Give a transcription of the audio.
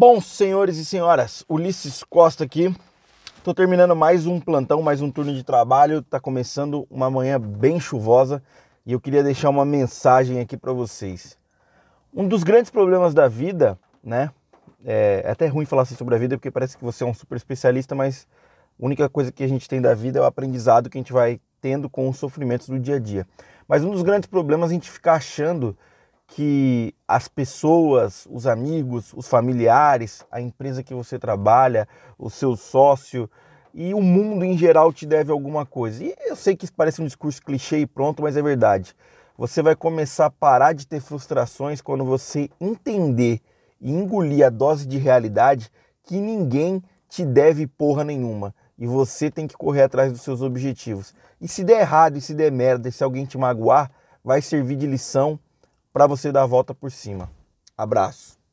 Bom, senhores e senhoras, Ulisses Costa aqui. Tô terminando mais um plantão, mais um turno de trabalho. Tá começando uma manhã bem chuvosa e eu queria deixar uma mensagem aqui para vocês. Um dos grandes problemas da vida, né? É, é até ruim falar assim sobre a vida porque parece que você é um super especialista, mas a única coisa que a gente tem da vida é o aprendizado que a gente vai tendo com os sofrimentos do dia a dia. Mas um dos grandes problemas é a gente ficar achando que as pessoas, os amigos, os familiares, a empresa que você trabalha, o seu sócio e o mundo em geral te deve alguma coisa. E eu sei que parece um discurso clichê e pronto, mas é verdade. Você vai começar a parar de ter frustrações quando você entender e engolir a dose de realidade que ninguém te deve porra nenhuma e você tem que correr atrás dos seus objetivos. E se der errado, e se der merda, e se alguém te magoar, vai servir de lição para você dar a volta por cima. Abraço.